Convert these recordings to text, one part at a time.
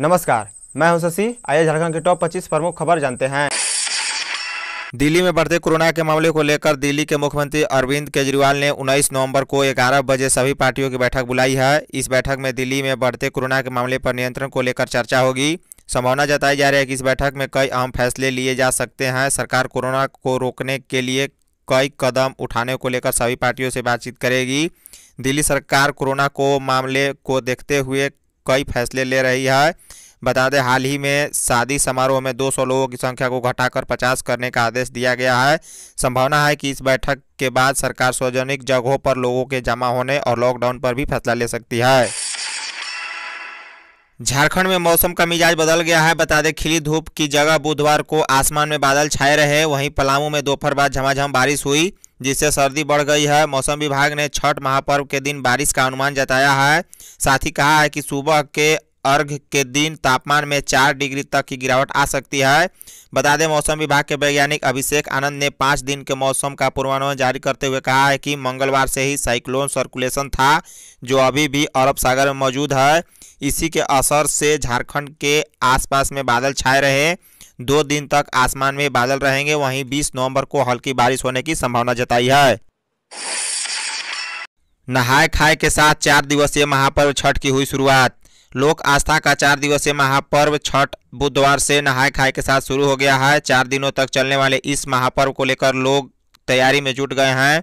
नमस्कार मैं हूं शशि आइए झारखंड के टॉप 25 प्रमुख खबर जानते हैं दिल्ली में बढ़ते कोरोना के मामले को लेकर दिल्ली के मुख्यमंत्री अरविंद केजरीवाल ने 19 नवंबर को 11 बजे सभी पार्टियों की बैठक बुलाई है इस बैठक में दिल्ली में बढ़ते कोरोना के मामले पर नियंत्रण को लेकर चर्चा होगी संभावना जताई जा रही है कि इस बैठक में कई अहम फैसले लिए जा सकते हैं सरकार कोरोना को रोकने के लिए कई कदम उठाने को लेकर सभी पार्टियों से बातचीत करेगी दिल्ली सरकार कोरोना को मामले को देखते हुए कई फैसले ले रही है बता दें हाल ही में शादी समारोह में 200 लोगों की संख्या को घटाकर 50 करने का आदेश दिया गया है संभावना है कि इस बैठक के बाद सरकार सार्वजनिक जगहों पर लोगों के जमा होने और लॉकडाउन पर भी फैसला ले सकती है झारखंड में मौसम का मिजाज बदल गया है बता दें खिली धूप की जगह बुधवार को आसमान में बादल छाए रहे वहीं पलामू में दोपहर बाद झमाझम बारिश हुई जिससे सर्दी बढ़ गई है मौसम विभाग ने छठ महापर्व के दिन बारिश का अनुमान जताया है साथ ही कहा है कि सुबह के अर्घ के दिन तापमान में चार डिग्री तक की गिरावट आ सकती है बता दें मौसम विभाग के वैज्ञानिक अभिषेक आनंद ने पाँच दिन के मौसम का पूर्वानुमान जारी करते हुए कहा है कि मंगलवार से ही साइक्लोन सर्कुलेशन था जो अभी भी अरब सागर में मौजूद है इसी के असर से झारखंड के आसपास में बादल छाए रहे दो दिन तक आसमान में बादल रहेंगे वहीं 20 नवंबर को हल्की बारिश होने की संभावना जताई है नहाय खाए के साथ चार दिवसीय महापर्व छठ की हुई शुरुआत लोक आस्था का चार दिवसीय महापर्व छठ बुधवार से नहाय खाए के साथ शुरू हो गया है चार दिनों तक चलने वाले इस महापर्व को लेकर लोग तैयारी में जुट गए हैं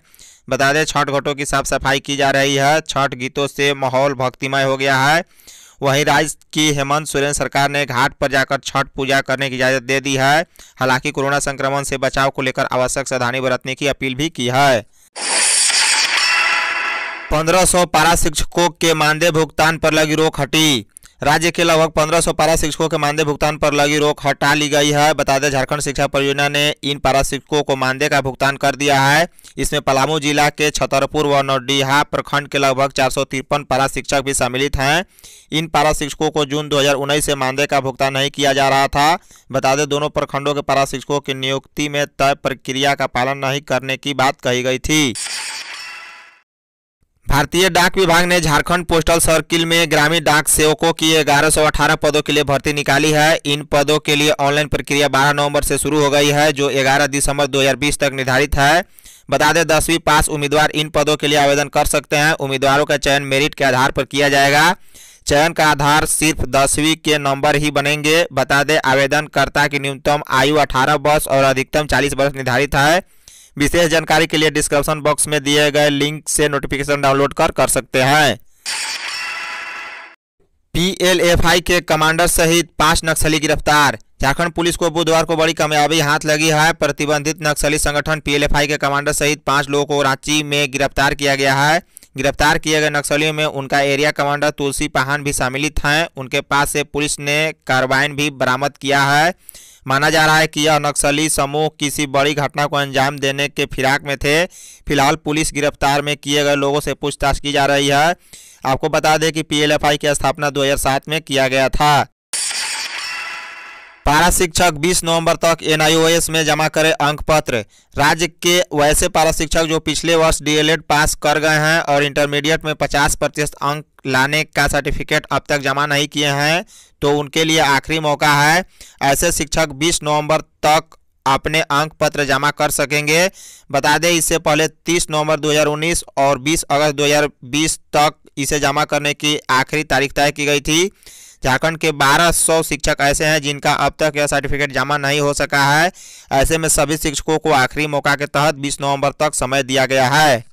बता दें छठ घटों की साफ सफाई की जा रही है छठ गीतों से माहौल भक्तिमय हो गया है वहीं राज्य की हेमंत सोरेन सरकार ने घाट पर जाकर छठ पूजा करने की इजाज़त दे दी है हालांकि कोरोना संक्रमण से बचाव को लेकर आवश्यक सावधानी बरतने की अपील भी की है पंद्रह सौ पारा शिक्षकों के मानदेय भुगतान पर लगी रोक हटी राज्य के लगभग पंद्रह सौ पारा शिक्षकों के मानदेय भुगतान पर लगी रोक हटा ली गई है बता दें झारखंड शिक्षा परियोजना ने इन पारा शिक्षकों को मानदेय का भुगतान कर दिया है इसमें पलामू जिला के छतरपुर व नौडीहा प्रखंड के लगभग चार सौ तिरपन पारा शिक्षक भी सम्मिलित हैं इन पारा शिक्षकों को जून दो से मानदेय का भुगतान नहीं किया जा रहा था बता दें दोनों प्रखंडों के पारा शिक्षकों की नियुक्ति में तय प्रक्रिया का पालन नहीं करने की बात कही गई थी भारतीय डाक विभाग ने झारखंड पोस्टल सर्किल में ग्रामीण डाक सेवकों की 1118 पदों के लिए भर्ती निकाली है इन पदों के लिए ऑनलाइन प्रक्रिया 12 नवंबर से शुरू हो गई है जो 11 दिसंबर 2020 तक निर्धारित है बता दें दसवीं पास उम्मीदवार इन पदों के लिए आवेदन कर सकते हैं उम्मीदवारों का चयन मेरिट के आधार पर किया जाएगा चयन का आधार सिर्फ दसवीं के नंबर ही बनेंगे बता दें आवेदनकर्ता की न्यूनतम आयु 18 वर्ष और अधिकतम 40 वर्ष निर्धारित है विशेष जानकारी के लिए डिस्क्रिप्शन बॉक्स में दिए गए लिंक से नोटिफिकेशन डाउनलोड कर कर सकते हैं पीएलएफआई के कमांडर सहित पांच नक्सली गिरफ्तार झारखंड पुलिस को बुधवार को बड़ी कामयाबी हाथ लगी है प्रतिबंधित नक्सली संगठन पीएलएफआई के कमांडर सहित पांच लोगों को रांची में गिरफ्तार किया गया है गिरफ्तार किए गए नक्सलियों में उनका एरिया कमांडर तुलसी पहान भी शामिल हैं उनके पास से पुलिस ने कार्बाइन भी बरामद किया है माना जा रहा है कि यह नक्सली समूह किसी बड़ी घटना को अंजाम देने के फिराक में थे फिलहाल पुलिस गिरफ्तार में किए गए लोगों से पूछताछ की जा रही है आपको बता दें कि पीएलएफआई की स्थापना 2007 में किया गया था पारा शिक्षक 20 नवंबर तक एन में जमा करें अंक पत्र राज्य के वैसे पारा शिक्षक जो पिछले वर्ष डीएलएड पास कर गए हैं और इंटरमीडिएट में 50 प्रतिशत अंक लाने का सर्टिफिकेट अब तक जमा नहीं किए हैं तो उनके लिए आखिरी मौका है ऐसे शिक्षक 20 नवंबर तक अपने अंक पत्र जमा कर सकेंगे बता दें इससे पहले 30 नवंबर 2019 और 20 अगस्त 2020 तक इसे जमा करने की आखिरी तारीख तय की गई थी झारखंड के 1200 शिक्षक ऐसे हैं जिनका अब तक यह सर्टिफिकेट जमा नहीं हो सका है ऐसे में सभी शिक्षकों को आखिरी मौका के तहत 20 नवंबर तक समय दिया गया है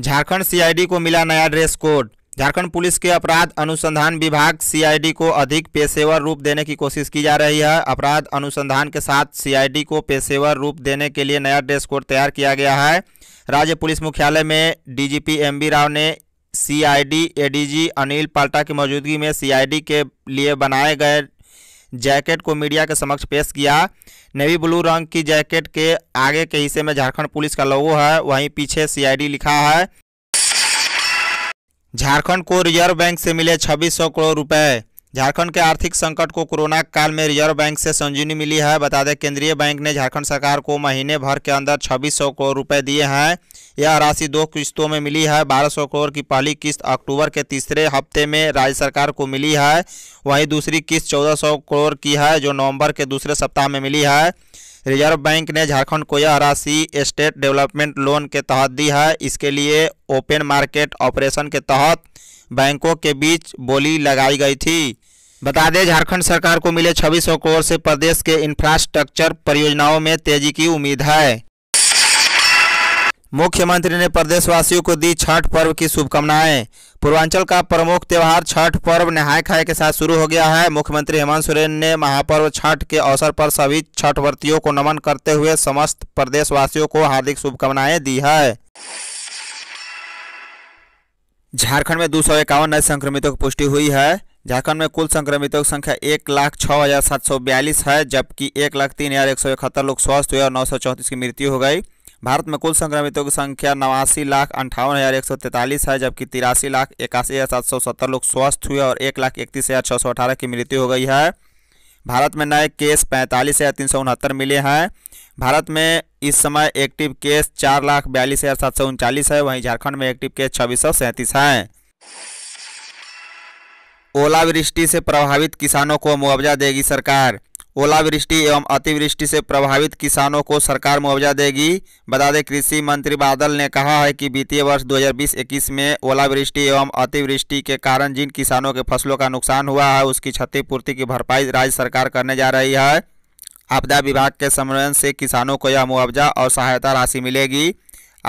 झारखंड सीआईडी को मिला नया ड्रेस कोड झारखंड पुलिस के अपराध अनुसंधान विभाग सीआईडी को अधिक पेशेवर रूप देने की कोशिश की जा रही है अपराध अनुसंधान के साथ सीआईडी को पेशेवर रूप देने के लिए नया ड्रेस कोड तैयार किया गया है राज्य पुलिस मुख्यालय में डीजीपी एमबी राव ने सीआईडी एडीजी अनिल पाल्टा की मौजूदगी में सीआईडी के लिए बनाए गए जैकेट को मीडिया के समक्ष पेश किया नेवी ब्लू रंग की जैकेट के आगे के हिस्से में झारखंड पुलिस का लोगो है वहीं पीछे सीआईडी लिखा है झारखंड को रिजर्व बैंक से मिले छब्बीस सौ करोड़ रुपए झारखंड के आर्थिक संकट को कोरोना काल में रिजर्व बैंक से संजीवनी मिली है बता दें केंद्रीय बैंक ने झारखंड सरकार को महीने भर के अंदर छब्बीस सौ करोड़ रुपए दिए हैं यह राशि दो किस्तों में मिली है बारह सौ करोड़ की पहली किस्त अक्टूबर के तीसरे हफ्ते में राज्य सरकार को मिली है वहीं दूसरी किस्त चौदह सौ करोड़ की है जो नवम्बर के दूसरे सप्ताह में मिली है रिजर्व बैंक ने झारखंड को यह राशि स्टेट डेवलपमेंट लोन के तहत दी है इसके लिए ओपन मार्केट ऑपरेशन के तहत बैंकों के बीच बोली लगाई गई थी बता दें झारखंड सरकार को मिले 2600 करोड़ से प्रदेश के इंफ्रास्ट्रक्चर परियोजनाओं में तेजी की उम्मीद है मुख्यमंत्री ने प्रदेशवासियों को दी छठ पर्व की शुभकामनाएं पूर्वांचल का प्रमुख त्यौहार छठ पर्व नहाय खाए के साथ शुरू हो गया है मुख्यमंत्री हेमंत सोरेन ने महापर्व छठ के अवसर पर सभी छठवर्तियों को नमन करते हुए समस्त प्रदेशवासियों को हार्दिक शुभकामनाएं दी है झारखंड में दो सौ इक्यावन नए संक्रमितों की पुष्टि हुई है झारखंड में कुल संक्रमितों की संख्या एक लाख छः हज़ार सात सौ बयालीस है जबकि एक लाख तीन हज़ार एक सौ इकहत्तर लोग स्वस्थ हुए और नौ सौ चौंतीस की मृत्यु हो गई भारत में कुल संक्रमितों की संख्या नवासी लाख अंठावन हज़ार एक सौ तैंतालीस है जबकि तिरासी लाख इक्यासी हज़ार सात सौ सत्तर लोग स्वस्थ हुए और एक लाख इकतीस हज़ार छः सौ अठारह की मृत्यु हो गई है भारत में नए केस पैंतालीस हज़ार तीन सौ उनहत्तर मिले हैं भारत में इस समय एक्टिव केस चार लाख बयालीस हज़ार सात सौ उनचालीस है वहीं झारखंड में एक्टिव केस छब्बीस सौ सैंतीस हैं ओलावृष्टि से प्रभावित किसानों को मुआवजा देगी सरकार ओलावृष्टि एवं अतिवृष्टि से प्रभावित किसानों को सरकार मुआवजा देगी बता दें कृषि मंत्री बादल ने कहा है कि वित्तीय वर्ष 2020-21 में ओलावृष्टि एवं अतिवृष्टि के कारण जिन किसानों के फसलों का नुकसान हुआ है उसकी क्षतिपूर्ति की भरपाई राज्य सरकार करने जा रही है आपदा विभाग के समन्वयन से किसानों को यह मुआवजा और सहायता राशि मिलेगी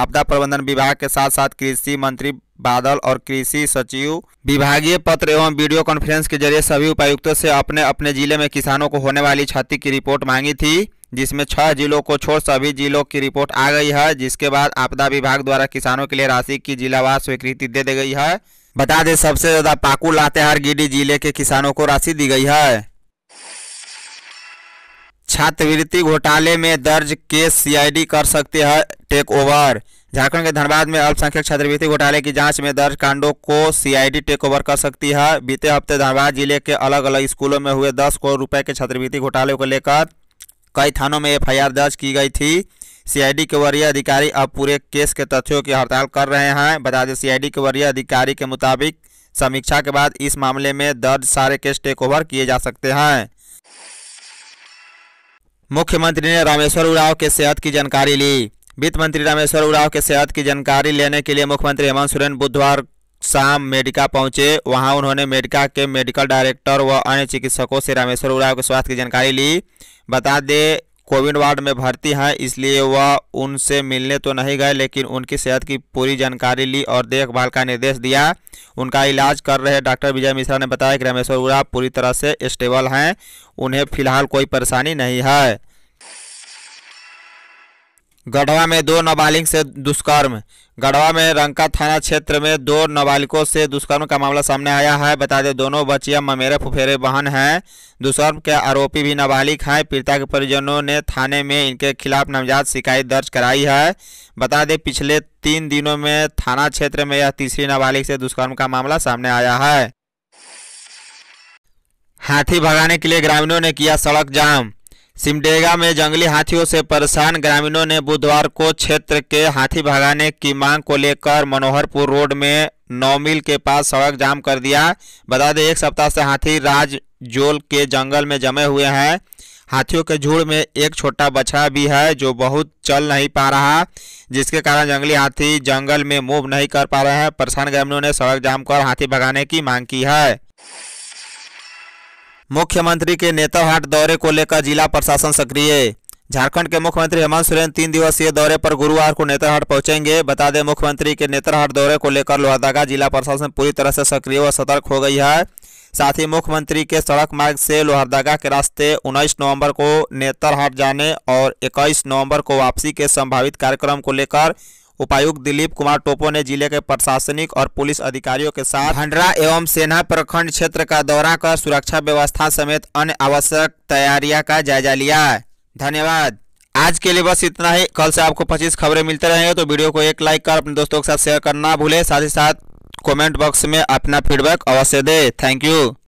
आपदा प्रबंधन विभाग के साथ साथ कृषि मंत्री बादल और कृषि सचिव विभागीय पत्र एवं वीडियो कॉन्फ्रेंस के जरिए सभी उपायुक्तों से अपने अपने जिले में किसानों को होने वाली क्षति की रिपोर्ट मांगी थी जिसमें छह जिलों को छोड़ सभी जिलों की रिपोर्ट आ गई है जिसके बाद आपदा विभाग द्वारा किसानों के लिए राशि की जिलावार स्वीकृति दे दी गई है बता दें सबसे ज्यादा पाकू लातेहार गिडी जिले के किसानों को राशि दी गई है छात्रवृत्ति घोटाले में दर्ज केस सीआईडी कर सकती है टेक ओवर झारखंड के धनबाद में अल्पसंख्यक छात्रवृत्ति घोटाले की जांच में दर्ज कांडों को सीआईडी टेक ओवर कर सकती है बीते हफ्ते धनबाद जिले के अलग अलग स्कूलों में हुए दस करोड़ रुपए के छात्रवृत्ति घोटाले को लेकर कई थानों में एफआईआर दर्ज की गई थी सीआईडी के वरीय अधिकारी अब पूरे केस के तथ्यों की हड़ताल कर रहे हैं बता दें सी के वरीय अधिकारी के मुताबिक समीक्षा के बाद इस मामले में दर्ज सारे केस टेक ओवर किए जा सकते हैं मुख्यमंत्री ने रामेश्वर उराव के सेहत की जानकारी ली वित्त मंत्री रामेश्वर उराव के सेहत की जानकारी लेने के लिए मुख्यमंत्री हेमंत सोरेन बुधवार शाम मेडिका पहुंचे वहां उन्होंने मेडिका के मेडिकल डायरेक्टर व अन्य चिकित्सकों से रामेश्वर उराव के स्वास्थ्य की जानकारी ली बता दें कोविड वार्ड में भर्ती हैं इसलिए वह उनसे मिलने तो नहीं गए लेकिन उनकी सेहत की पूरी जानकारी ली और देखभाल का निर्देश दिया उनका इलाज कर रहे डॉक्टर विजय मिश्रा ने बताया कि रामेश्वर उराव पूरी तरह से स्टेबल हैं उन्हें फिलहाल कोई परेशानी नहीं है गढ़वा में दो नाबालिग से दुष्कर्म गढ़वा में रंका थाना क्षेत्र में दो नाबालिगों से दुष्कर्म का मामला सामने आया है बता दें दोनों बच्चियां ममेरे फुफेरे बहन हैं दुष्कर्म के आरोपी भी नाबालिग हैं पीड़िता के परिजनों ने थाने में इनके खिलाफ नामजद शिकायत दर्ज कराई है बता दें पिछले तीन दिनों में थाना क्षेत्र में यह तीसरी नाबालिग से दुष्कर्म का मामला सामने आया है हाथी भगाने के लिए ग्रामीणों ने किया सड़क जाम सिमडेगा में जंगली हाथियों से परेशान ग्रामीणों ने बुधवार को क्षेत्र के हाथी भगाने की मांग को लेकर मनोहरपुर रोड में नौ मील के पास सड़क जाम कर दिया बता दें एक सप्ताह से हाथी राज जोल के जंगल में जमे हुए हैं हाथियों के झुड़ में एक छोटा बछड़ा भी है जो बहुत चल नहीं पा रहा जिसके कारण जंगली हाथी जंगल में मूव नहीं कर पा रहे हैं परेशान ग्रामीणों ने सड़क जाम कर हाथी भगाने की मांग की है मुख्यमंत्री के नेतरहाट दौरे को लेकर जिला प्रशासन सक्रिय झारखंड के मुख्यमंत्री हेमंत सोरेन तीन दिवसीय दौरे पर गुरुवार को नेतरहाट पहुंचेंगे बता दें मुख्यमंत्री के नेतरहाट दौरे को लेकर लोहरदगा जिला प्रशासन पूरी तरह से सक्रिय और सतर्क हो गई है साथ ही मुख्यमंत्री के सड़क मार्ग से लोहरदगा के रास्ते 19 नवंबर को नेतरहाट जाने और 21 नवंबर को वापसी के संभावित कार्यक्रम को लेकर उपायुक्त दिलीप कुमार टोपो ने जिले के प्रशासनिक और पुलिस अधिकारियों के साथ भंडरा एवं सेना प्रखंड क्षेत्र का दौरा कर सुरक्षा व्यवस्था समेत अन्य आवश्यक तैयारियां का जायजा लिया धन्यवाद आज के लिए बस इतना ही कल से आपको 25 खबरें मिलते रहेंगे तो वीडियो को एक लाइक कर अपने दोस्तों के साथ शेयर करना भूले साथ ही साथ कमेंट बॉक्स में अपना फीडबैक अवश्य दे थैंक यू